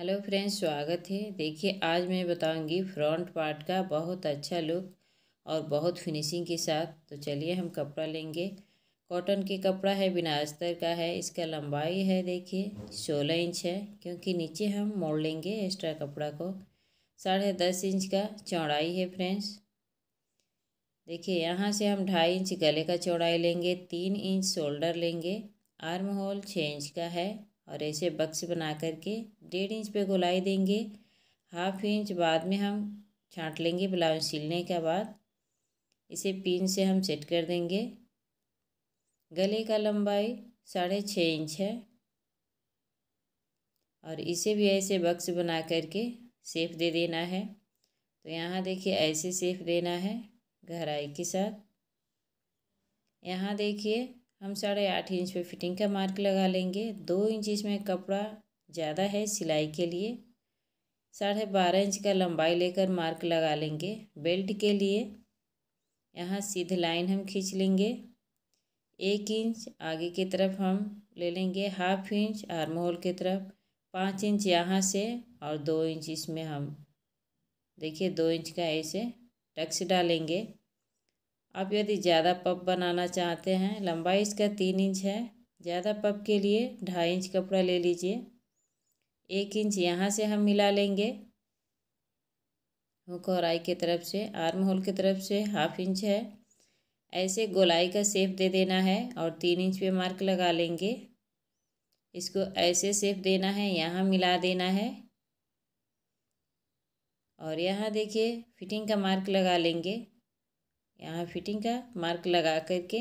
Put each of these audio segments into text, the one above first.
hello friends स्वागत है देखिए आज मैं बताऊंगी फ्रंट पार्ट का बहुत अच्छा लुक और बहुत फिनिशिंग के साथ तो चलिए हम कपड़ा लेंगे कॉटन के कपड़ा है बिना अस्तर का है इसका लंबाई है देखिए सोलह इंच है क्योंकि नीचे हम मोड़ लेंगे एक्स्ट्रा कपड़ा को साढ़े दस इंच का चौड़ाई है फ्रेंड्स देखिए यहाँ से हम ढाई इंच गले का चौड़ाई लेंगे तीन इंच शोल्डर लेंगे आर्म होल छः इंच का है और ऐसे बक्स बना करके डेढ़ इंच पे गोलाई देंगे हाफ इंच बाद में हम छांट लेंगे ब्लाउज सिलने के बाद इसे पिन से हम सेट कर देंगे गले का लंबाई साढ़े छः इंच है और इसे भी ऐसे बक्स बना करके सेफ दे देना है तो यहाँ देखिए ऐसे सेफ देना है गहराई के साथ यहाँ देखिए हम साढ़े आठ इंच पे फिटिंग का मार्क लगा लेंगे दो इंच इसमें कपड़ा ज़्यादा है सिलाई के लिए साढ़े बारह इंच का लंबाई लेकर मार्क लगा लेंगे बेल्ट के लिए यहाँ सीधे लाइन हम खींच लेंगे एक इंच आगे की तरफ हम ले लेंगे हाफ इंच आर्म होल की तरफ पाँच इंच यहाँ से और दो इंच इसमें हम देखिए दो इंच का ऐसे टक्स डालेंगे आप यदि ज़्यादा पप बनाना चाहते हैं लंबाई इसका तीन इंच है ज़्यादा पप के लिए ढाई इंच कपड़ा ले लीजिए एक इंच यहाँ से हम मिला लेंगे हुक और आई की तरफ से आर्म होल की तरफ से हाफ इंच है ऐसे गोलाई का सेप दे देना है और तीन इंच पे मार्क लगा लेंगे इसको ऐसे सेप देना है यहाँ मिला देना है और यहाँ देखिए फिटिंग का मार्क लगा लेंगे यहाँ फिटिंग का मार्क लगा करके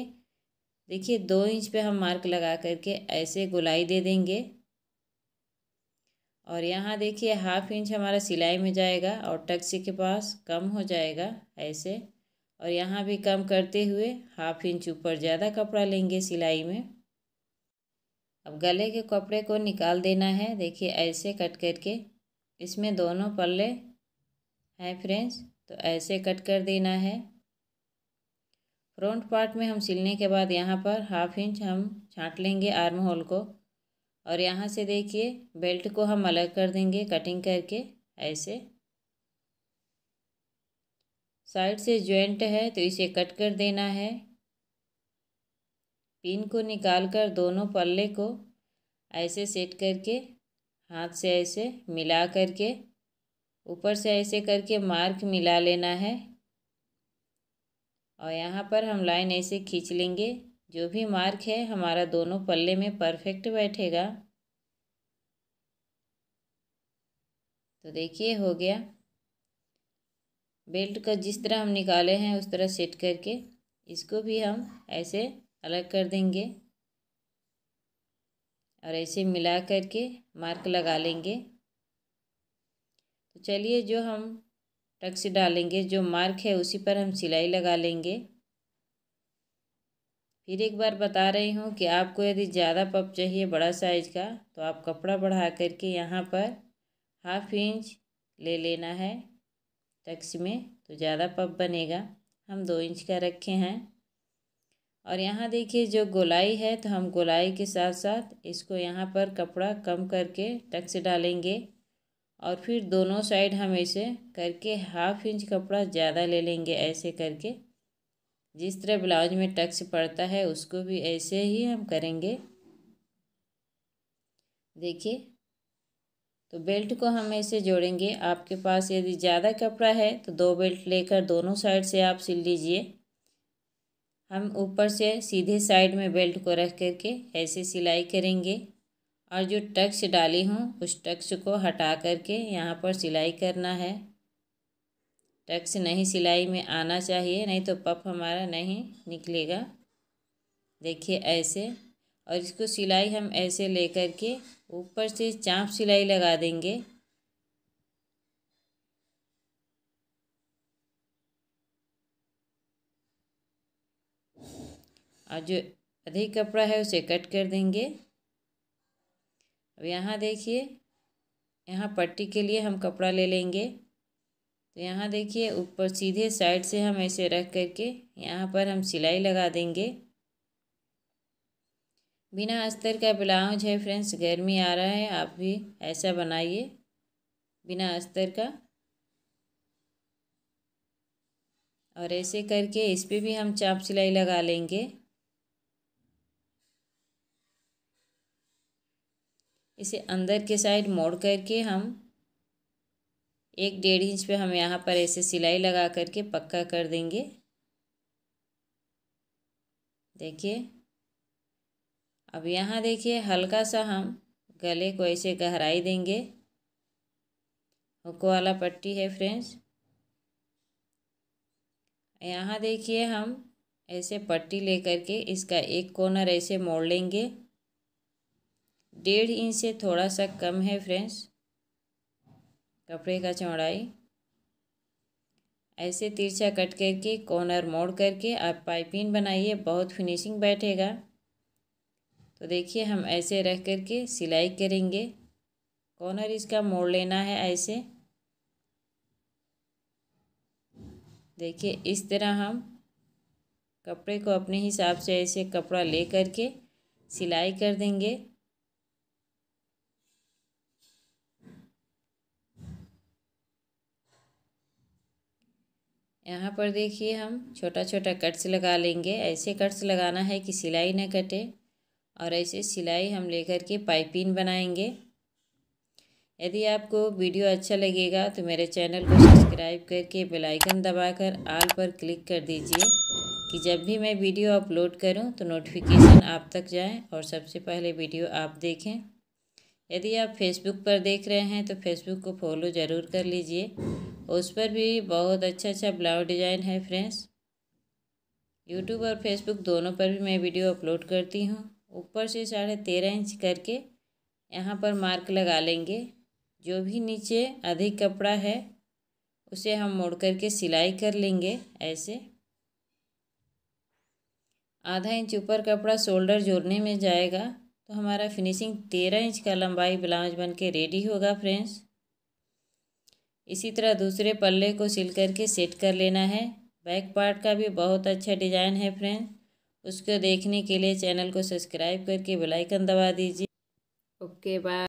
देखिए दो इंच पे हम मार्क लगा करके ऐसे गोलाई दे देंगे और यहाँ देखिए हाफ इंच हमारा सिलाई में जाएगा और टक्सी के पास कम हो जाएगा ऐसे और यहाँ भी कम करते हुए हाफ इंच ऊपर ज़्यादा कपड़ा लेंगे सिलाई में अब गले के कपड़े को निकाल देना है देखिए ऐसे कट करके इसमें दोनों पल्ले हैं फ्रेंड्स तो ऐसे कट कर देना है फ्रंट पार्ट में हम सिलने के बाद यहाँ पर हाफ इंच हम छाँट लेंगे आर्म होल को और यहाँ से देखिए बेल्ट को हम अलग कर देंगे कटिंग करके ऐसे साइड से ज्वाइंट है तो इसे कट कर देना है पिन को निकाल कर दोनों पल्ले को ऐसे सेट करके हाथ से ऐसे मिला करके ऊपर से ऐसे करके मार्क मिला लेना है और यहाँ पर हम लाइन ऐसे खींच लेंगे जो भी मार्क है हमारा दोनों पल्ले में परफेक्ट बैठेगा तो देखिए हो गया बेल्ट का जिस तरह हम निकाले हैं उस तरह सेट करके इसको भी हम ऐसे अलग कर देंगे और ऐसे मिला करके मार्क लगा लेंगे तो चलिए जो हम टक्स डालेंगे जो मार्क है उसी पर हम सिलाई लगा लेंगे फिर एक बार बता रही हूँ कि आपको यदि ज़्यादा पप चाहिए बड़ा साइज़ का तो आप कपड़ा बढ़ा करके यहाँ पर हाफ इंच ले लेना है टक्स में तो ज़्यादा पप बनेगा हम दो इंच का रखे हैं और यहाँ देखिए जो गोलाई है तो हम गोलाई के साथ साथ इसको यहाँ पर कपड़ा कम करके टक्स डालेंगे और फिर दोनों साइड हम ऐसे करके हाफ इंच कपड़ा ज़्यादा ले लेंगे ऐसे करके जिस तरह ब्लाउज में टक्स पड़ता है उसको भी ऐसे ही हम करेंगे देखिए तो बेल्ट को हम ऐसे जोड़ेंगे आपके पास यदि ज़्यादा कपड़ा है तो दो बेल्ट लेकर दोनों साइड से आप सिल लीजिए हम ऊपर से सीधे साइड में बेल्ट को रख करके ऐसे सिलाई करेंगे और जो टक्स डाली हूँ उस टक्स को हटा करके यहाँ पर सिलाई करना है टक्स नहीं सिलाई में आना चाहिए नहीं तो पफ हमारा नहीं निकलेगा देखिए ऐसे और इसको सिलाई हम ऐसे लेकर के ऊपर से चाँप सिलाई लगा देंगे और जो अधिक कपड़ा है उसे कट कर देंगे अब यहाँ देखिए यहाँ पट्टी के लिए हम कपड़ा ले लेंगे तो यहाँ देखिए ऊपर सीधे साइड से हम ऐसे रख करके यहाँ पर हम सिलाई लगा देंगे बिना अस्तर का ब्लाउज है फ्रेंड्स गर्मी आ रहा है आप भी ऐसा बनाइए बिना अस्तर का और ऐसे करके इस पर भी हम चाप सिलाई लगा लेंगे इसे अंदर के साइड मोड़ करके हम एक डेढ़ इंच पे हम यहाँ पर ऐसे सिलाई लगा करके पक्का कर देंगे देखिए अब यहाँ देखिए हल्का सा हम गले को ऐसे गहराई देंगे हुक् वाला पट्टी है फ्रेंड्स यहाँ देखिए हम ऐसे पट्टी लेकर के इसका एक कॉर्नर ऐसे मोड़ लेंगे डेढ़ इंच से थोड़ा सा कम है फ्रेंड्स कपड़े का चौड़ाई ऐसे तिरछा कट करके कॉर्नर मोड़ करके आप पाइपिंग बनाइए बहुत फिनिशिंग बैठेगा तो देखिए हम ऐसे रख करके सिलाई करेंगे कॉर्नर इसका मोड़ लेना है ऐसे देखिए इस तरह हम कपड़े को अपने हिसाब से ऐसे कपड़ा ले करके सिलाई कर देंगे यहाँ पर देखिए हम छोटा छोटा कट्स लगा लेंगे ऐसे कट्स लगाना है कि सिलाई ना कटे और ऐसे सिलाई हम लेकर के पाइपिंग बनाएंगे यदि आपको वीडियो अच्छा लगेगा तो मेरे चैनल को सब्सक्राइब करके बेल आइकन दबाकर आल पर क्लिक कर दीजिए कि जब भी मैं वीडियो अपलोड करूं तो नोटिफिकेशन आप तक जाए और सबसे पहले वीडियो आप देखें यदि आप फेसबुक पर देख रहे हैं तो फेसबुक को फॉलो ज़रूर कर लीजिए उस पर भी बहुत अच्छा अच्छा ब्लाउज डिज़ाइन है फ्रेंड्स यूट्यूब और फेसबुक दोनों पर भी मैं वीडियो अपलोड करती हूँ ऊपर से साढ़े तेरह इंच करके यहाँ पर मार्क लगा लेंगे जो भी नीचे अधिक कपड़ा है उसे हम मोड़ करके सिलाई कर लेंगे ऐसे आधा इंच ऊपर कपड़ा शोल्डर जोड़ने में जाएगा तो हमारा फिनिशिंग तेरह इंच का लंबाई ब्लाउज बन के रेडी होगा फ्रेंड्स इसी तरह दूसरे पल्ले को सिल करके सेट कर लेना है बैक पार्ट का भी बहुत अच्छा डिज़ाइन है फ्रेंड उसको देखने के लिए चैनल को सब्सक्राइब करके बेल आइकन दबा दीजिए ओके बाय